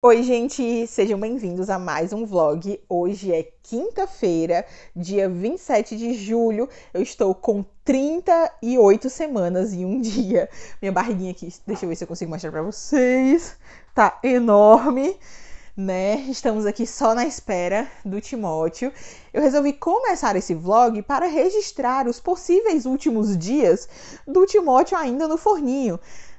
Oi, gente, sejam bem-vindos a mais um vlog. Hoje é quinta-feira, dia 27 de julho. Eu estou com 38 semanas e um dia. Minha barriguinha aqui, deixa eu ver se eu consigo mostrar para vocês. Tá enorme, né? Estamos aqui só na espera do Timóteo. Eu resolvi começar esse vlog para registrar os possíveis últimos dias do Timóteo ainda no forninho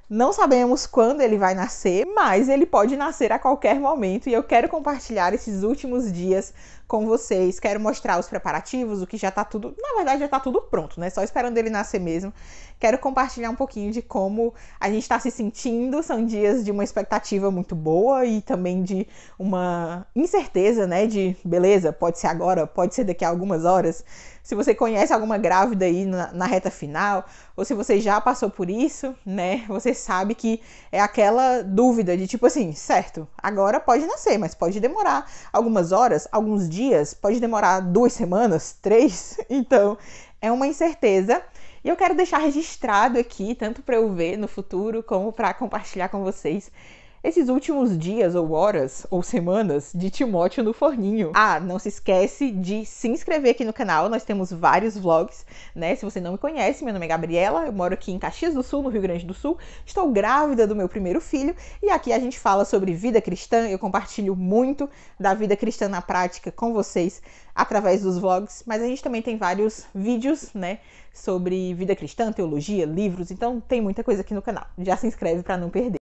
não sabemos quando ele vai nascer, mas ele pode nascer a qualquer momento e eu quero compartilhar esses últimos dias com vocês. Quero mostrar os preparativos, o que já tá tudo, na verdade já tá tudo pronto, né? Só esperando ele nascer mesmo quero compartilhar um pouquinho de como a gente está se sentindo. São dias de uma expectativa muito boa e também de uma incerteza, né? De beleza, pode ser agora, pode ser daqui a algumas horas. Se você conhece alguma grávida aí na, na reta final, ou se você já passou por isso, né? Você sabe que é aquela dúvida de tipo assim, certo, agora pode nascer, mas pode demorar algumas horas, alguns dias, pode demorar duas semanas, três. Então, é uma incerteza e eu quero deixar registrado aqui, tanto para eu ver no futuro, como para compartilhar com vocês, esses últimos dias ou horas ou semanas de Timóteo no forninho. Ah, não se esquece de se inscrever aqui no canal, nós temos vários vlogs, né? Se você não me conhece, meu nome é Gabriela, eu moro aqui em Caxias do Sul, no Rio Grande do Sul. Estou grávida do meu primeiro filho e aqui a gente fala sobre vida cristã. Eu compartilho muito da vida cristã na prática com vocês através dos vlogs, mas a gente também tem vários vídeos, né, sobre vida cristã, teologia, livros, então tem muita coisa aqui no canal. Já se inscreve para não perder.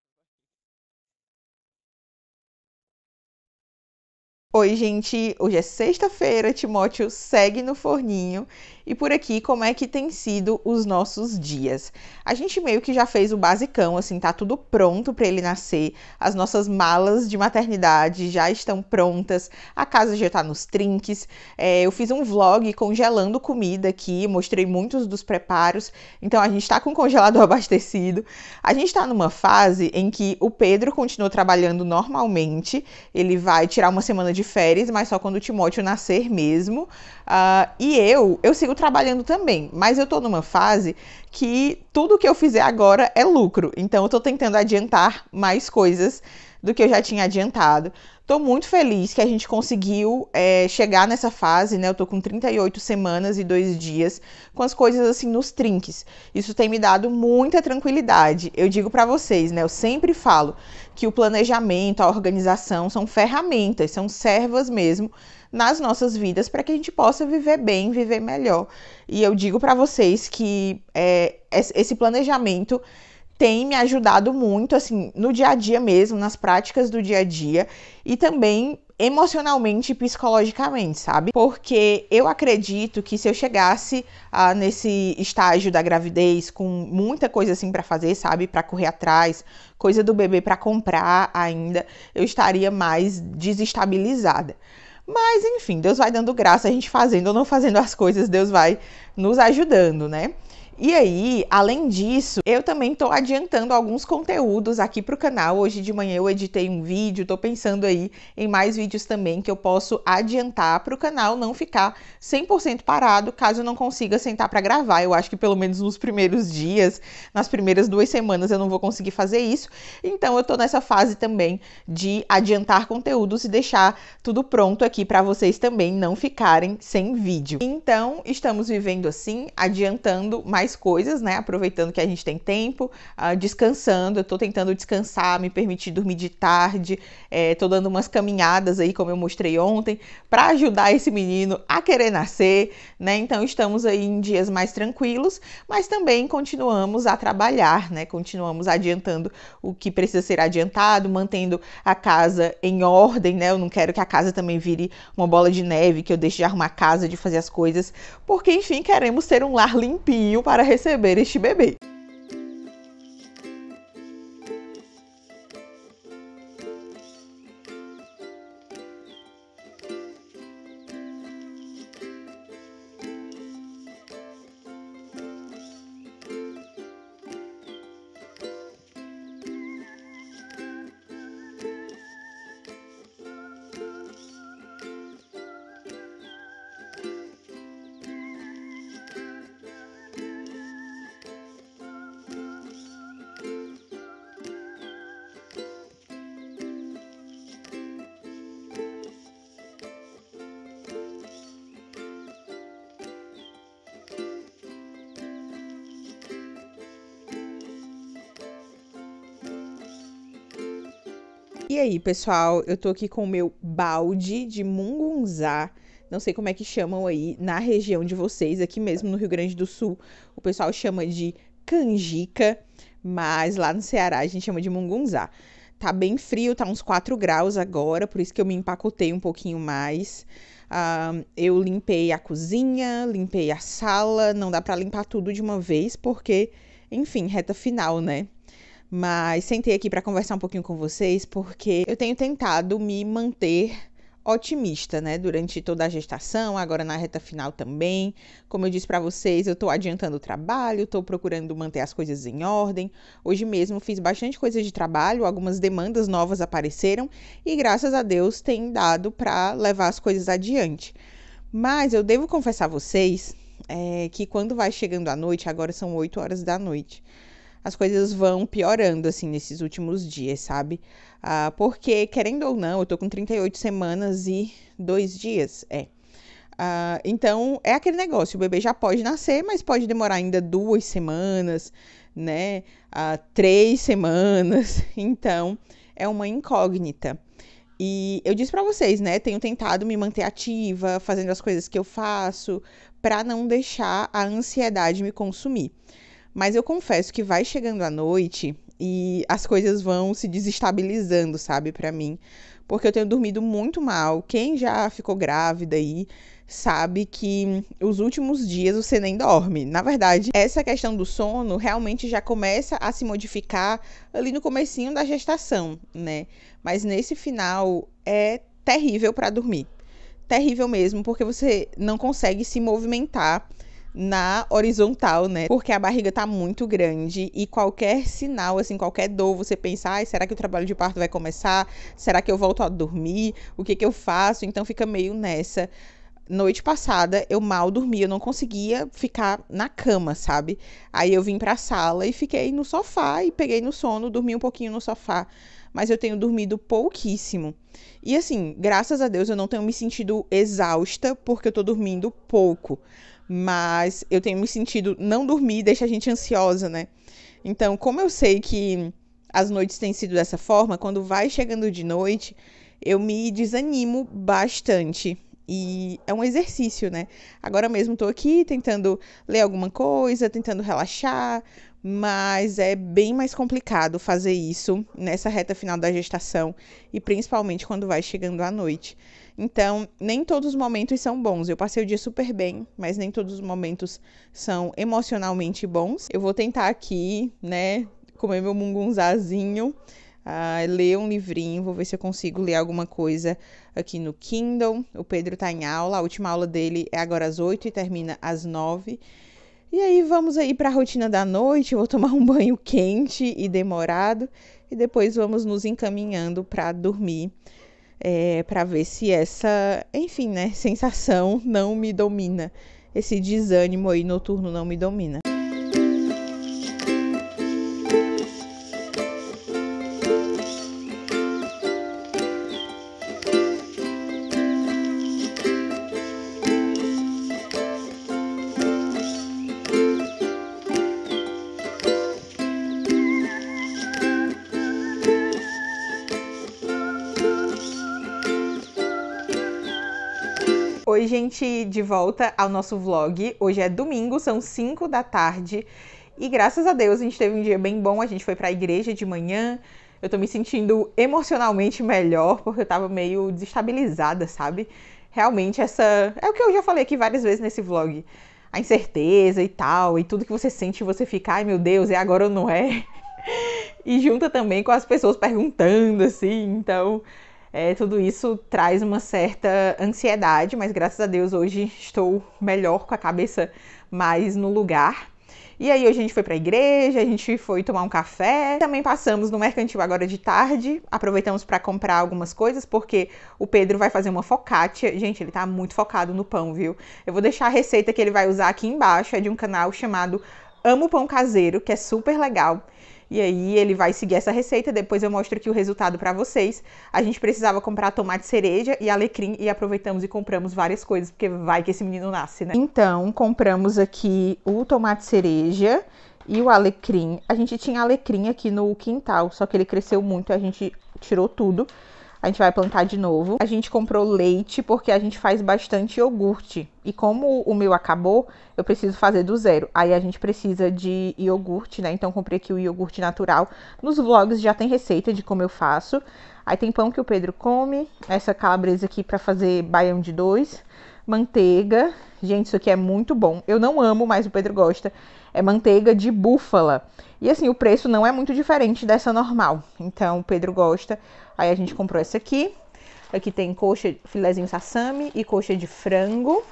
Oi, gente! Hoje é sexta-feira, Timóteo segue no forninho e por aqui como é que tem sido os nossos dias. A gente meio que já fez o basicão, assim, tá tudo pronto para ele nascer. As nossas malas de maternidade já estão prontas, a casa já tá nos trinques. É, eu fiz um vlog congelando comida aqui, mostrei muitos dos preparos. Então a gente tá com o congelador abastecido. A gente tá numa fase em que o Pedro continua trabalhando normalmente. Ele vai tirar uma semana de férias, mas só quando o Timóteo nascer mesmo. Uh, e eu, eu sigo trabalhando também, mas eu estou numa fase que tudo que eu fizer agora é lucro. Então eu estou tentando adiantar mais coisas do que eu já tinha adiantado. Estou muito feliz que a gente conseguiu é, chegar nessa fase, né? Eu estou com 38 semanas e dois dias, com as coisas assim nos trinques. Isso tem me dado muita tranquilidade. Eu digo para vocês, né? Eu sempre falo que o planejamento, a organização são ferramentas, são servas mesmo nas nossas vidas para que a gente possa viver bem, viver melhor. E eu digo para vocês que é, esse planejamento tem me ajudado muito, assim, no dia a dia mesmo, nas práticas do dia a dia e também emocionalmente e psicologicamente, sabe? Porque eu acredito que se eu chegasse ah, nesse estágio da gravidez com muita coisa assim para fazer, sabe, para correr atrás, coisa do bebê para comprar ainda, eu estaria mais desestabilizada. Mas enfim, Deus vai dando graça, a gente fazendo ou não fazendo as coisas, Deus vai nos ajudando, né? E aí, além disso, eu também tô adiantando alguns conteúdos aqui pro canal. Hoje de manhã eu editei um vídeo, tô pensando aí em mais vídeos também que eu posso adiantar pro canal não ficar 100% parado, caso eu não consiga sentar para gravar. Eu acho que pelo menos nos primeiros dias, nas primeiras duas semanas eu não vou conseguir fazer isso. Então eu tô nessa fase também de adiantar conteúdos e deixar tudo pronto aqui para vocês também não ficarem sem vídeo. Então, estamos vivendo assim, adiantando mais mais coisas, né? Aproveitando que a gente tem tempo, uh, descansando. Eu tô tentando descansar, me permitir dormir de tarde. É, tô dando umas caminhadas aí, como eu mostrei ontem, para ajudar esse menino a querer nascer, né? Então estamos aí em dias mais tranquilos, mas também continuamos a trabalhar, né? Continuamos adiantando o que precisa ser adiantado, mantendo a casa em ordem, né? Eu não quero que a casa também vire uma bola de neve, que eu deixe de arrumar a casa, de fazer as coisas, porque enfim, queremos ter um lar limpinho para para receber este bebê. E aí, pessoal, eu tô aqui com o meu balde de mungunzá. Não sei como é que chamam aí na região de vocês, aqui mesmo no Rio Grande do Sul, o pessoal chama de canjica, mas lá no Ceará a gente chama de mungunzá. Tá bem frio, tá uns 4 graus agora, por isso que eu me empacotei um pouquinho mais. Uh, eu limpei a cozinha, limpei a sala, não dá para limpar tudo de uma vez, porque, enfim, reta final, né? mas sentei aqui para conversar um pouquinho com vocês porque eu tenho tentado me manter otimista, né? Durante toda a gestação, agora na reta final também. Como eu disse para vocês, eu tô adiantando o trabalho, tô procurando manter as coisas em ordem. Hoje mesmo fiz bastante coisa de trabalho, algumas demandas novas apareceram e graças a Deus tem dado para levar as coisas adiante. Mas eu devo confessar a vocês é, que quando vai chegando a noite, agora são 8 horas da noite as coisas vão piorando, assim, nesses últimos dias, sabe? Ah, porque, querendo ou não, eu tô com 38 semanas e dois dias, é. Ah, então, é aquele negócio: o bebê já pode nascer, mas pode demorar ainda duas semanas, né? Ah, três semanas. Então, é uma incógnita. E eu disse para vocês, né? Tenho tentado me manter ativa, fazendo as coisas que eu faço, para não deixar a ansiedade me consumir. Mas eu confesso que vai chegando a noite e as coisas vão se desestabilizando, sabe, para mim. Porque eu tenho dormido muito mal. Quem já ficou grávida aí sabe que os últimos dias você nem dorme. Na verdade, essa questão do sono realmente já começa a se modificar ali no comecinho da gestação, né? Mas nesse final é terrível para dormir. Terrível mesmo, porque você não consegue se movimentar na horizontal, né? Porque a barriga tá muito grande e qualquer sinal, assim, qualquer dor, você pensa, ah, será que o trabalho de parto vai começar? Será que eu volto a dormir? O que que eu faço? Então fica meio nessa noite passada eu mal dormi, eu não conseguia ficar na cama, sabe? Aí eu vim pra sala e fiquei no sofá e peguei no sono, dormi um pouquinho no sofá, mas eu tenho dormido pouquíssimo. E assim, graças a Deus eu não tenho me sentido exausta porque eu tô dormindo pouco mas eu tenho me sentido não dormir deixa a gente ansiosa, né? Então, como eu sei que as noites têm sido dessa forma, quando vai chegando de noite, eu me desanimo bastante. E é um exercício, né? Agora mesmo estou aqui tentando ler alguma coisa, tentando relaxar, mas é bem mais complicado fazer isso nessa reta final da gestação e principalmente quando vai chegando a noite. Então, nem todos os momentos são bons. Eu passei o dia super bem, mas nem todos os momentos são emocionalmente bons. Eu vou tentar aqui, né, comer meu mungunzazinho a ler um livrinho, vou ver se eu consigo ler alguma coisa aqui no Kindle. O Pedro está em aula, a última aula dele é agora às 8 e termina às 9. E aí vamos aí para a rotina da noite, vou tomar um banho quente e demorado e depois vamos nos encaminhando para dormir. É, para ver se essa, enfim, né, sensação não me domina, esse desânimo aí noturno não me domina. Oi, gente, de volta ao nosso vlog. Hoje é domingo, são 5 da tarde. E graças a Deus a gente teve um dia bem bom, a gente foi para a igreja de manhã. Eu tô me sentindo emocionalmente melhor porque eu tava meio desestabilizada, sabe? Realmente essa é o que eu já falei aqui várias vezes nesse vlog. A incerteza e tal, e tudo que você sente, você fica, ai meu Deus, é agora ou não é? e junta também com as pessoas perguntando assim, então é, tudo isso traz uma certa ansiedade, mas graças a Deus hoje estou melhor com a cabeça mais no lugar. E aí hoje a gente foi para a igreja, a gente foi tomar um café, também passamos no mercantil agora de tarde, aproveitamos para comprar algumas coisas porque o Pedro vai fazer uma focaccia. Gente, ele tá muito focado no pão, viu? Eu vou deixar a receita que ele vai usar aqui embaixo, é de um canal chamado Amo Pão Caseiro, que é super legal. E aí ele vai seguir essa receita, depois eu mostro aqui o resultado para vocês. A gente precisava comprar tomate cereja e alecrim e aproveitamos e compramos várias coisas, porque vai que esse menino nasce, né? Então, compramos aqui o tomate cereja e o alecrim. A gente tinha alecrim aqui no quintal, só que ele cresceu muito, a gente tirou tudo. A gente vai plantar de novo. A gente comprou leite porque a gente faz bastante iogurte. E como o meu acabou, eu preciso fazer do zero. Aí a gente precisa de iogurte, né? Então comprei aqui o iogurte natural. Nos vlogs já tem receita de como eu faço. Aí tem pão que o Pedro come, essa calabresa aqui para fazer baião de dois, manteiga. Gente, isso aqui é muito bom. Eu não amo, mas o Pedro gosta. É manteiga de búfala. E assim, o preço não é muito diferente dessa normal. Então, o Pedro gosta. Aí a gente comprou essa aqui. Aqui tem coxa, filezinho sassami e coxa de frango.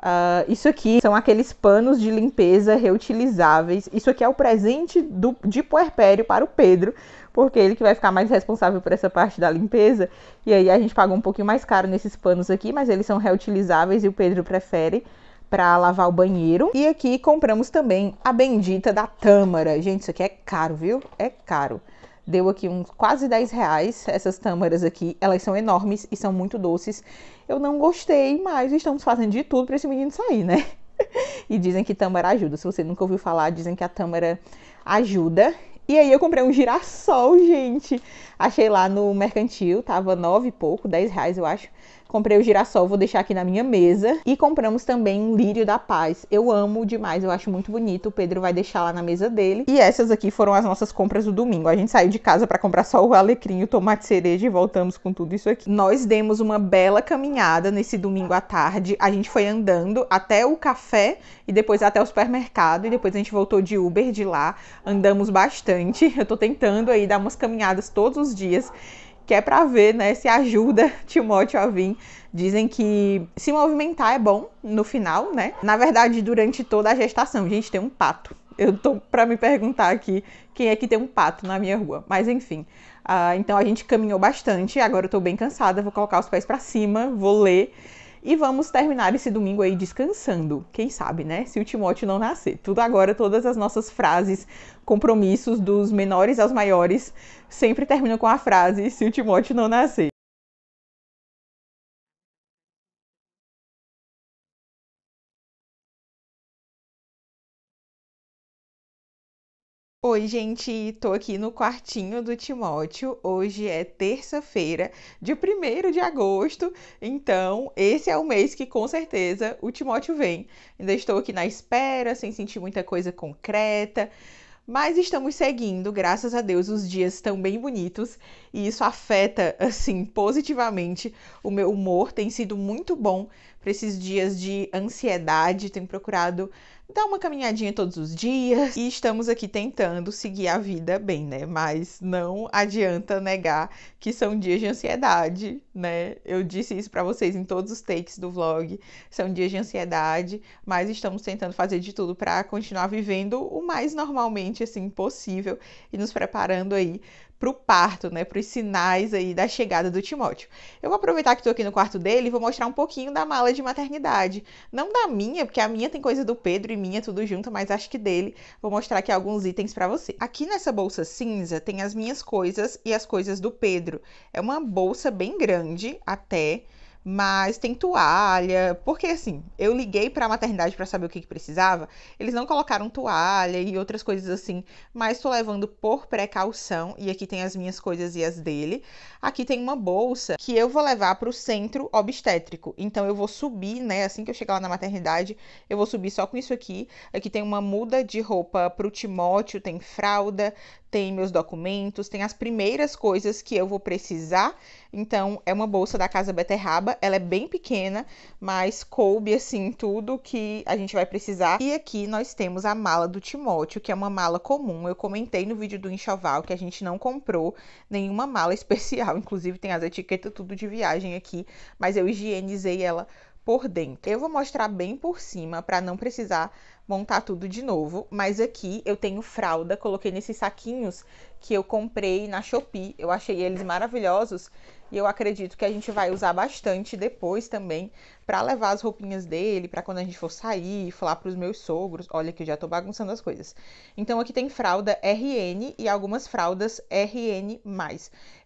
Uh, isso aqui são aqueles panos de limpeza reutilizáveis. Isso aqui é o presente do, de puerpério para o Pedro, porque ele que vai ficar mais responsável por essa parte da limpeza. E aí a gente paga um pouquinho mais caro nesses panos aqui, mas eles são reutilizáveis e o Pedro prefere para lavar o banheiro. E aqui compramos também a bendita da tâmara. Gente, isso aqui é caro, viu? É caro deu aqui uns quase 10 reais essas tâmaras aqui. Elas são enormes e são muito doces. Eu não gostei, mas estamos fazendo de tudo para esse menino sair, né? e dizem que tâmara ajuda. Se você nunca ouviu falar, dizem que a tâmara ajuda. E aí eu comprei um girassol, gente. Achei lá no mercantil, tava nove e pouco, dez reais eu acho. Comprei o girassol, vou deixar aqui na minha mesa. E compramos também um lírio da paz. Eu amo demais, eu acho muito bonito. O Pedro vai deixar lá na mesa dele. E essas aqui foram as nossas compras do domingo. A gente saiu de casa para comprar só o alecrim, o tomate cereja e voltamos com tudo isso aqui. Nós demos uma bela caminhada nesse domingo à tarde. A gente foi andando até o café e depois até o supermercado. E depois a gente voltou de Uber de lá. Andamos bastante. Eu tô tentando aí dar umas caminhadas todos os dias que é para ver, né, se ajuda Timóteo a vir. Dizem que se movimentar é bom no final, né? Na verdade, durante toda a gestação, gente, tem um pato. Eu tô para me perguntar aqui quem é que tem um pato na minha rua, mas enfim. Uh, então a gente caminhou bastante, agora eu tô bem cansada, vou colocar os pés para cima, vou ler e vamos terminar esse domingo aí descansando. Quem sabe, né? Se o Timóteo não nascer. Tudo agora, todas as nossas frases, compromissos dos menores aos maiores, sempre terminam com a frase: se o Timóteo não nascer. Oi, gente, tô aqui no quartinho do Timóteo. Hoje é terça-feira, de 1 de agosto, então esse é o mês que com certeza o Timóteo vem. Ainda estou aqui na espera, sem sentir muita coisa concreta, mas estamos seguindo, graças a Deus, os dias estão bem bonitos e isso afeta, assim, positivamente o meu humor. Tem sido muito bom para esses dias de ansiedade, tenho procurado dá uma caminhadinha todos os dias e estamos aqui tentando seguir a vida bem, né? Mas não adianta negar que são dias de ansiedade, né? Eu disse isso para vocês em todos os takes do vlog. São é dias de ansiedade, mas estamos tentando fazer de tudo para continuar vivendo o mais normalmente assim possível e nos preparando aí pro parto, né, pros sinais aí da chegada do Timóteo. Eu vou aproveitar que estou aqui no quarto dele e vou mostrar um pouquinho da mala de maternidade. Não da minha, porque a minha tem coisa do Pedro e minha tudo junto, mas acho que dele. Vou mostrar aqui alguns itens para você. Aqui nessa bolsa cinza tem as minhas coisas e as coisas do Pedro. É uma bolsa bem grande grande até, mas tem toalha, porque assim, eu liguei para a maternidade para saber o que, que, precisava, eles não colocaram toalha e outras coisas assim, mas tô levando por precaução e aqui tem as minhas coisas e as dele. Aqui tem uma bolsa que eu vou levar para o centro obstétrico. Então eu vou subir, né, assim que eu chegar lá na maternidade, eu vou subir só com isso aqui. Aqui tem uma muda de roupa para o Timóteo, tem fralda, tem meus documentos, tem as primeiras coisas que eu vou precisar. Então, é uma bolsa da Casa Beterraba, ela é bem pequena, mas coube assim tudo que a gente vai precisar. E aqui nós temos a mala do Timóteo, que é uma mala comum. Eu comentei no vídeo do enxoval que a gente não comprou nenhuma mala especial, inclusive tem as etiquetas tudo de viagem aqui, mas eu higienizei ela por dentro. Eu vou mostrar bem por cima para não precisar montar tudo de novo. Mas aqui eu tenho fralda, coloquei nesses saquinhos que eu comprei na Shopee. Eu achei eles maravilhosos e eu acredito que a gente vai usar bastante depois também para levar as roupinhas dele, para quando a gente for sair, falar para os meus sogros. Olha que eu já tô bagunçando as coisas. Então aqui tem fralda RN e algumas fraldas RN+.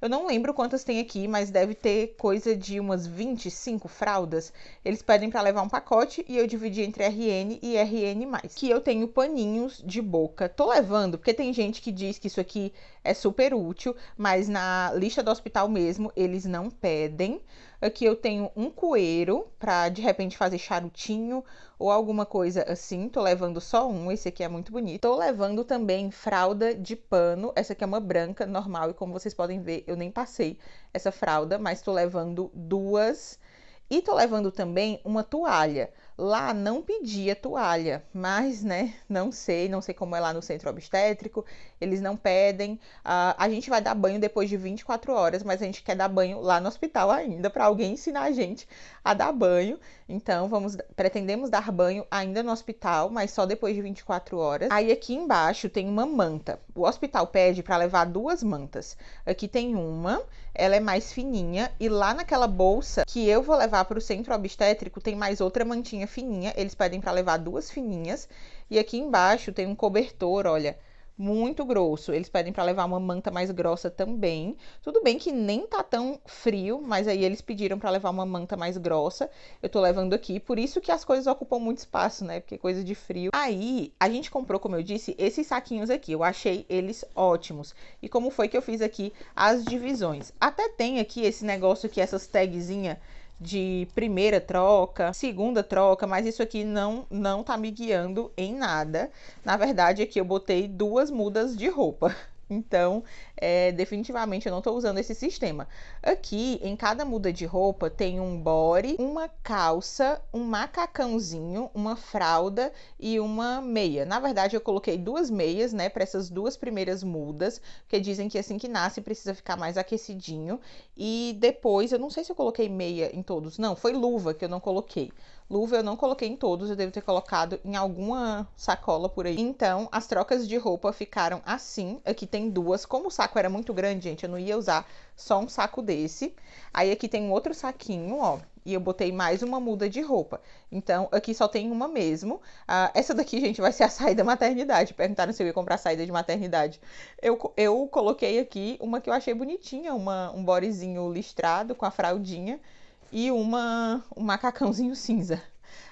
Eu não lembro quantas tem aqui, mas deve ter coisa de umas 25 fraldas. Eles pedem para levar um pacote e eu dividi entre RN e RN+. Que eu tenho paninhos de boca. Tô levando, porque tem gente que diz que isso aqui é super útil, mas na lista do hospital mesmo eles não pedem. Aqui eu tenho um coeiro para de repente fazer charutinho ou alguma coisa assim. Tô levando só um, esse aqui é muito bonito. Tô levando também fralda de pano. Essa aqui é uma branca normal e como vocês podem ver, eu nem passei essa fralda, mas tô levando duas. E tô levando também uma toalha. Lá não pedia toalha, mas, né, não sei, não sei como é lá no centro obstétrico eles não pedem. Uh, a gente vai dar banho depois de 24 horas, mas a gente quer dar banho lá no hospital ainda para alguém ensinar a gente a dar banho. Então, vamos pretendemos dar banho ainda no hospital, mas só depois de 24 horas. Aí aqui embaixo tem uma manta. O hospital pede para levar duas mantas. Aqui tem uma, ela é mais fininha e lá naquela bolsa que eu vou levar para o centro obstétrico tem mais outra mantinha fininha. Eles pedem para levar duas fininhas e aqui embaixo tem um cobertor, olha, muito grosso. Eles pedem para levar uma manta mais grossa também. Tudo bem que nem tá tão frio, mas aí eles pediram para levar uma manta mais grossa. Eu tô levando aqui, por isso que as coisas ocupam muito espaço, né? Porque é coisa de frio. Aí, a gente comprou, como eu disse, esses saquinhos aqui. Eu achei eles ótimos. E como foi que eu fiz aqui as divisões? Até tem aqui esse negócio que essas tagzinhas de primeira troca, segunda troca, mas isso aqui não não tá me guiando em nada. Na verdade, aqui eu botei duas mudas de roupa. Então, é, definitivamente eu não estou usando esse sistema. Aqui, em cada muda de roupa, tem um body, uma calça, um macacãozinho, uma fralda e uma meia. Na verdade, eu coloquei duas meias, né, para essas duas primeiras mudas, porque dizem que assim que nasce precisa ficar mais aquecidinho. E depois, eu não sei se eu coloquei meia em todos, não, foi luva que eu não coloquei. Luva eu não coloquei em todos, eu devo ter colocado em alguma sacola por aí. Então, as trocas de roupa ficaram assim. Aqui tem duas. Como o saco era muito grande, gente, eu não ia usar só um saco desse. Aí aqui tem um outro saquinho, ó. E eu botei mais uma muda de roupa. Então, aqui só tem uma mesmo. Ah, essa daqui, gente, vai ser a saída maternidade. Perguntaram se eu ia comprar saída de maternidade. Eu, eu coloquei aqui uma que eu achei bonitinha, uma, um borezinho listrado com a fraldinha e uma, um macacãozinho cinza.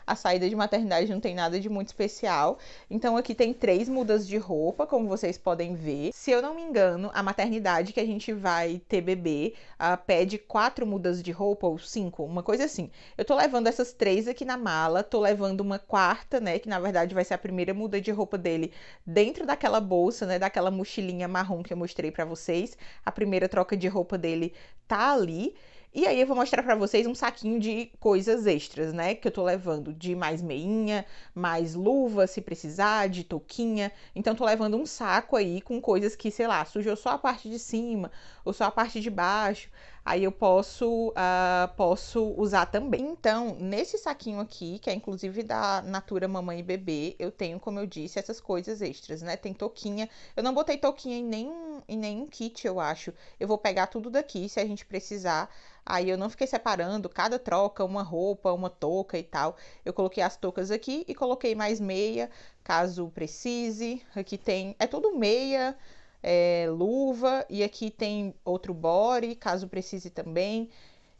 A saída de maternidade não tem nada de muito especial. Então aqui tem três mudas de roupa, como vocês podem ver. Se eu não me engano, a maternidade que a gente vai ter bebê uh, pede quatro mudas de roupa ou cinco, uma coisa assim. Eu tô levando essas três aqui na mala, tô levando uma quarta, né, que na verdade vai ser a primeira muda de roupa dele dentro daquela bolsa, né, daquela mochilinha marrom que eu mostrei para vocês. A primeira troca de roupa dele tá ali e aí eu vou mostrar para vocês um saquinho de coisas extras, né? Que eu tô levando de mais meinha, mais luva, se precisar, de touquinha. Então tô levando um saco aí com coisas que, sei lá, sujou só a parte de cima ou só a parte de baixo aí eu posso, uh, posso usar também. Então, nesse saquinho aqui, que é inclusive da Natura Mamãe e Bebê, eu tenho, como eu disse, essas coisas extras, né? Tem toquinha. Eu não botei toquinha em nenhum, em nenhum kit, eu acho. Eu vou pegar tudo daqui, se a gente precisar. Aí eu não fiquei separando cada troca, uma roupa, uma touca e tal. Eu coloquei as toucas aqui e coloquei mais meia, caso precise. Aqui tem, é tudo meia, é, luva. E aqui tem outro body, caso precise também.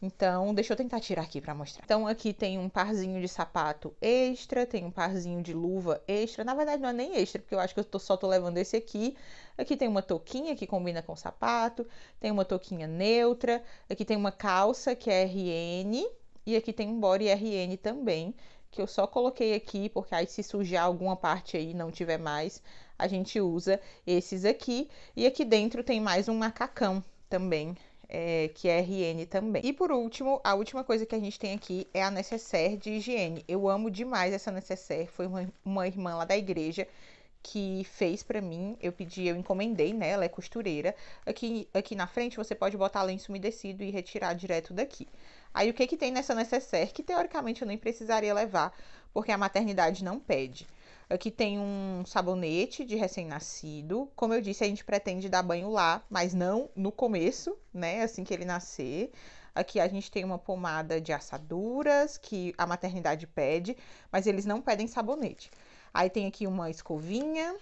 Então, deixa eu tentar tirar aqui para mostrar. Então, aqui tem um parzinho de sapato extra, tem um parzinho de luva extra. Na verdade, não é nem extra, porque eu acho que eu tô, só tô levando esse aqui. Aqui tem uma touquinha que combina com o sapato, tem uma touquinha neutra, aqui tem uma calça que é RN e aqui tem um body RN também, que eu só coloquei aqui, porque aí se sujar alguma parte aí, não tiver mais, a gente usa esses aqui. E aqui dentro tem mais um macacão também, é, que é RN também. E por último, a última coisa que a gente tem aqui é a necessaire de higiene. Eu amo demais essa necessaire, foi uma, uma irmã lá da igreja que fez para mim, eu pedi, eu encomendei, né? Ela é costureira. Aqui, aqui na frente você pode botar lenço umedecido e retirar direto daqui. Aí o que que tem nessa necessaire que teoricamente eu nem precisaria levar, porque a maternidade não pede. Aqui tem um sabonete de recém-nascido. Como eu disse, a gente pretende dar banho lá, mas não no começo, né? Assim que ele nascer. Aqui a gente tem uma pomada de assaduras que a maternidade pede, mas eles não pedem sabonete. Aí tem aqui uma escovinha,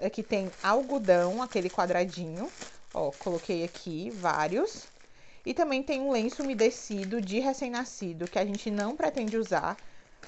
aqui tem algodão, aquele quadradinho, ó, coloquei aqui vários. E também tem um lenço umedecido de recém-nascido que a gente não pretende usar,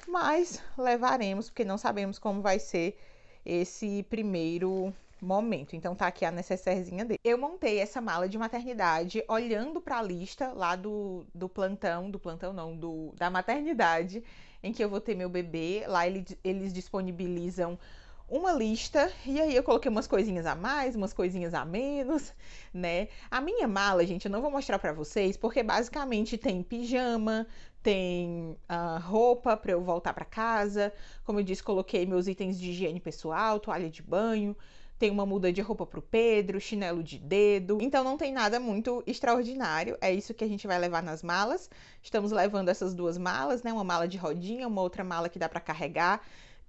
mas levaremos, porque não sabemos como vai ser esse primeiro momento. Então tá aqui a necessairezinha dele. Eu montei essa mala de maternidade olhando para a lista lá do, do plantão, do plantão não, do da maternidade em que eu vou ter meu bebê. Lá ele, eles disponibilizam uma lista e aí eu coloquei umas coisinhas a mais, umas coisinhas a menos, né? A minha mala, gente, eu não vou mostrar para vocês porque basicamente tem pijama, tem uh, roupa para eu voltar para casa, como eu disse, coloquei meus itens de higiene pessoal, toalha de banho, tem uma muda de roupa pro Pedro, chinelo de dedo. Então não tem nada muito extraordinário, é isso que a gente vai levar nas malas. Estamos levando essas duas malas, né? Uma mala de rodinha, uma outra mala que dá para carregar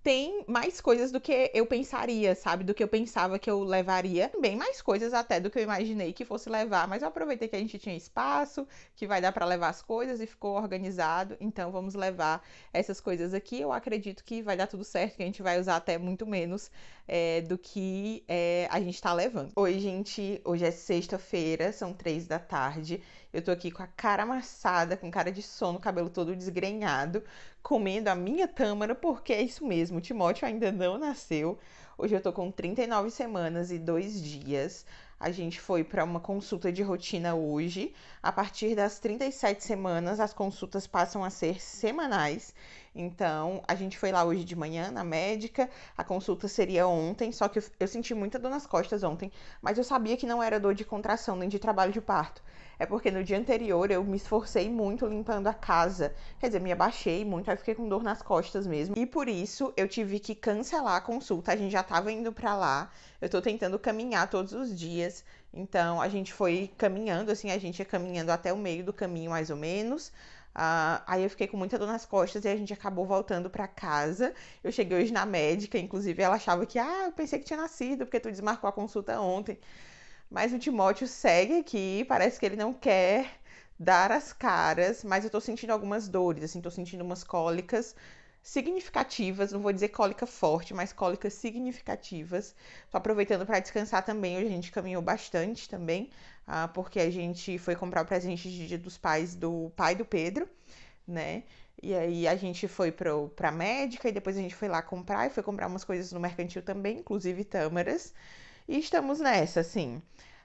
tem mais coisas do que eu pensaria, sabe? Do que eu pensava que eu levaria. Bem mais coisas até do que eu imaginei que fosse levar, mas eu aproveitei que a gente tinha espaço, que vai dar para levar as coisas e ficou organizado. Então vamos levar essas coisas aqui. Eu acredito que vai dar tudo certo, que a gente vai usar até muito menos é, do que é, a gente tá levando. Oi, gente. Hoje é sexta-feira, são três da tarde eu tô aqui com a cara amassada, com cara de sono, cabelo todo desgrenhado, comendo a minha tâmara, porque é isso mesmo, o Timóteo ainda não nasceu. Hoje eu tô com 39 semanas e 2 dias. A gente foi para uma consulta de rotina hoje. A partir das 37 semanas, as consultas passam a ser semanais. Então, a gente foi lá hoje de manhã na médica. A consulta seria ontem, só que eu senti muita dor nas costas ontem, mas eu sabia que não era dor de contração nem de trabalho de parto. É porque no dia anterior eu me esforcei muito limpando a casa. Quer dizer, me abaixei muito, aí fiquei com dor nas costas mesmo. E por isso eu tive que cancelar a consulta. A gente já tava indo para lá. Eu tô tentando caminhar todos os dias. Então a gente foi caminhando, assim, a gente ia caminhando até o meio do caminho mais ou menos. Uh, aí eu fiquei com muita dor nas costas e a gente acabou voltando para casa. Eu cheguei hoje na médica, inclusive ela achava que, ah, eu pensei que tinha nascido, porque tu desmarcou a consulta ontem. Mas o Timóteo segue aqui, parece que ele não quer dar as caras, mas eu tô sentindo algumas dores, assim, tô sentindo umas cólicas significativas, não vou dizer cólica forte, mas cólicas significativas. Tô aproveitando para descansar também, hoje a gente caminhou bastante também, ah, porque a gente foi comprar o presente de dia dos pais do pai do Pedro, né? E aí a gente foi pro, pra médica e depois a gente foi lá comprar e foi comprar umas coisas no mercantil também, inclusive tâmaras. E estamos nessa, assim.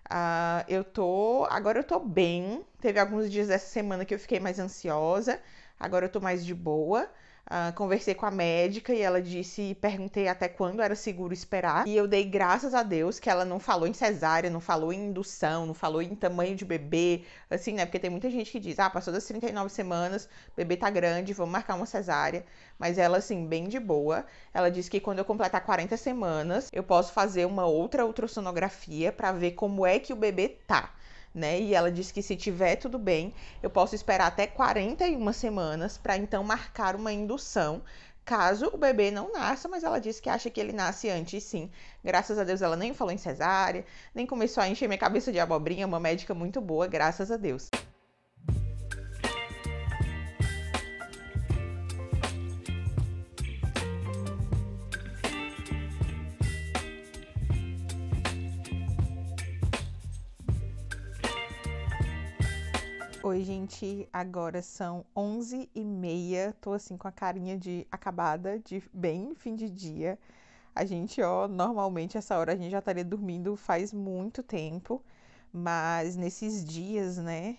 Uh, eu tô. Agora eu tô bem. Teve alguns dias essa semana que eu fiquei mais ansiosa. Agora eu tô mais de boa. Uh, conversei com a médica e ela disse, perguntei até quando era seguro esperar. E eu dei graças a Deus que ela não falou em cesárea, não falou em indução, não falou em tamanho de bebê, assim, né? Porque tem muita gente que diz, ah, passou das 39 semanas, o bebê tá grande, vamos marcar uma cesárea. Mas ela, assim, bem de boa. Ela disse que quando eu completar 40 semanas, eu posso fazer uma outra ultrassonografia para ver como é que o bebê tá né? E ela disse que se tiver tudo bem, eu posso esperar até 41 semanas para então marcar uma indução caso o bebê não nasça, mas ela disse que acha que ele nasce antes, sim. Graças a Deus ela nem falou em cesárea, nem começou a encher minha cabeça de abobrinha, uma médica muito boa, graças a Deus. Oi, gente. Agora são 11 e meia. Tô assim com a carinha de acabada, de bem fim de dia. A gente, ó, normalmente essa hora a gente já estaria tá dormindo faz muito tempo. Mas nesses dias, né,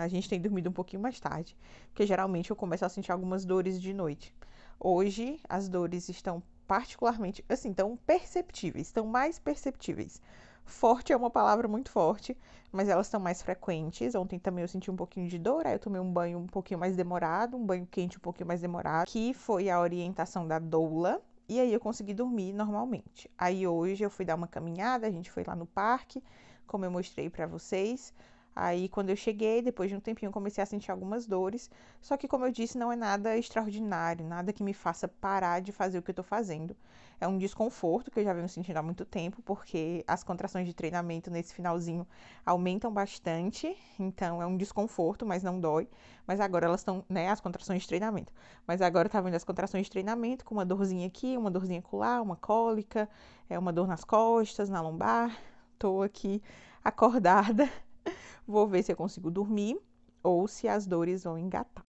a gente tem dormido um pouquinho mais tarde, porque geralmente eu começo a sentir algumas dores de noite. Hoje as dores estão particularmente, assim, tão perceptíveis, estão mais perceptíveis. Forte é uma palavra muito forte, mas elas estão mais frequentes. Ontem também eu senti um pouquinho de dor, aí eu tomei um banho um pouquinho mais demorado, um banho quente um pouquinho mais demorado, que foi a orientação da doula. E aí eu consegui dormir normalmente. Aí hoje eu fui dar uma caminhada, a gente foi lá no parque, como eu mostrei para vocês. Aí, quando eu cheguei, depois de um tempinho, comecei a sentir algumas dores. Só que, como eu disse, não é nada extraordinário, nada que me faça parar de fazer o que eu estou fazendo. É um desconforto que eu já venho sentindo há muito tempo, porque as contrações de treinamento nesse finalzinho aumentam bastante. Então, é um desconforto, mas não dói. Mas agora elas estão, né, as contrações de treinamento. Mas agora tava tá vendo as contrações de treinamento com uma dorzinha aqui, uma dorzinha lá, uma cólica, é uma dor nas costas, na lombar. Tô aqui acordada Vou ver se eu consigo dormir ou se as dores vão engatar.